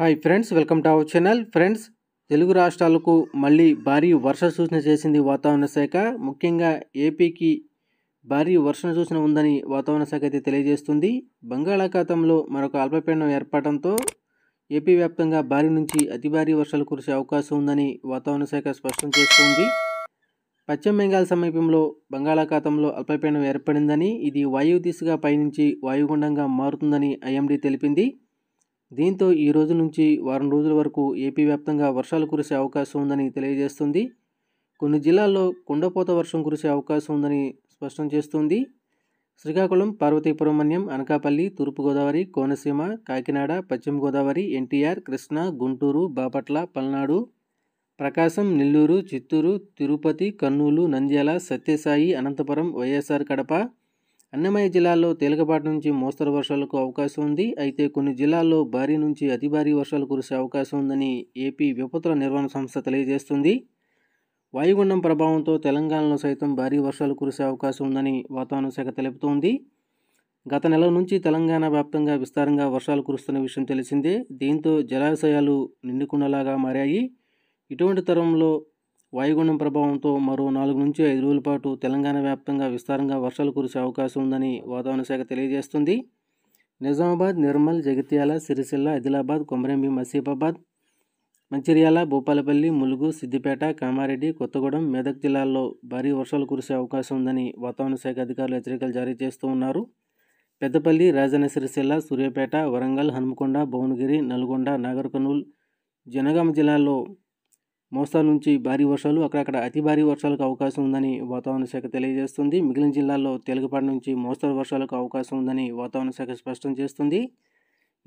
hi friends welcome to our channel friends Telugu రాష్ట్రాలకు మళ్ళీ భారీ వర్ష సూచన చేసింది వాతావరణ శాఖ ముఖ్యంగా ఏపీకి భారీ వర్షణ సూచన ఉందని వాతావరణ శాఖ అయితే తెలియజేస్తుంది బంగాళాఖాతంలో మరొక అల్పపీడనం ఏర్పడటంతో ఏపీ వ్యాప్తంగా భారీ నుంచి అతి భారీ వర్షాలు కురిసే అవకాశం ఉందని వాతావరణ శాఖ స్పష్టం చేస్తుంది పశ్చిమ బెంగాల్ సమీపంలో బంగాళాఖాతంలో అల్పపీడనం ఏర్పడిందని ఇది వాయువు దిశగా పయనించి వాయుగుండంగా మారుతుందని ఐఎండీ తెలిపింది దీంతో ఈ రోజు నుంచి వారం రోజుల వరకు ఏపీ వ్యాప్తంగా వర్షాలు కురిసే అవకాశం ఉందని తెలియజేస్తుంది కొన్ని జిల్లాల్లో కుండపోత వర్షం కురిసే అవకాశం ఉందని స్పష్టం చేస్తుంది శ్రీకాకుళం పార్వతీపురమణ్యం అనకాపల్లి తూర్పుగోదావరి కోనసీమ కాకినాడ పశ్చిమ గోదావరి ఎన్టీఆర్ కృష్ణా గుంటూరు బాపట్ల పల్నాడు ప్రకాశం నెల్లూరు చిత్తూరు తిరుపతి కర్నూలు నంద్యాల సత్యసాయి అనంతపురం వైఎస్ఆర్ కడప అన్నమయ్య జిల్లాలో తేలికపాటి నుంచి మోస్తరు వర్షాలకు అవకాశం ఉంది అయితే కొన్ని జిల్లాల్లో భారీ నుంచి అతి భారీ వర్షాలు కురిసే అవకాశం ఉందని ఏపీ విపత్తుల నిర్వహణ సంస్థ తెలియజేస్తుంది వాయుగుండం ప్రభావంతో తెలంగాణలో సైతం భారీ వర్షాలు కురిసే అవకాశం ఉందని వాతావరణ శాఖ తెలుపుతోంది గత నెల నుంచి తెలంగాణ వ్యాప్తంగా విస్తారంగా వర్షాలు కురుస్తున్న విషయం తెలిసిందే దీంతో జలాశయాలు నిండుకున్నలాగా మారాయి ఇటువంటి తరంలో వాయుగుండం ప్రభావంతో మరో నాలుగు నుంచి ఐదు రోజుల పాటు తెలంగాణ వ్యాప్తంగా విస్తారంగా వర్షాలు కురిసే అవకాశం ఉందని వాతావరణ శాఖ తెలియజేస్తుంది నిజామాబాద్ నిర్మల్ జగిత్యాల సిరిసిల్ల ఆదిలాబాద్ కొమరంభీం మసీబాబాద్ మంచిర్యాల భూపాలపల్లి ములుగు సిద్దిపేట కామారెడ్డి కొత్తగూడెం మెదక్ జిల్లాల్లో భారీ వర్షాలు కురిసే అవకాశం ఉందని వాతావరణ శాఖ అధికారులు హెచ్చరికలు జారీ చేస్తూ ఉన్నారు పెద్దపల్లి రాజన్న సిరిసిల్ల సూర్యాపేట వరంగల్ హనుమకొండ భువనగిరి నల్గొండ నాగర్కర్నూలు జనగామ జిల్లాల్లో మోస్తారు నుంచి భారీ వర్షాలు అక్కడక్కడ అతి భారీ వర్షాలకు అవకాశం ఉందని వాతావరణ శాఖ తెలియజేస్తుంది మిగిలిన జిల్లాల్లో తేలికపాటి నుంచి మోస్తరు వర్షాలకు అవకాశం ఉందని వాతావరణ శాఖ స్పష్టం చేస్తుంది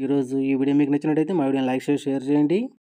ఈరోజు ఈ వీడియో మీకు నచ్చినట్టయితే మా వీడియోని లైక్ చేసి షేర్ చేయండి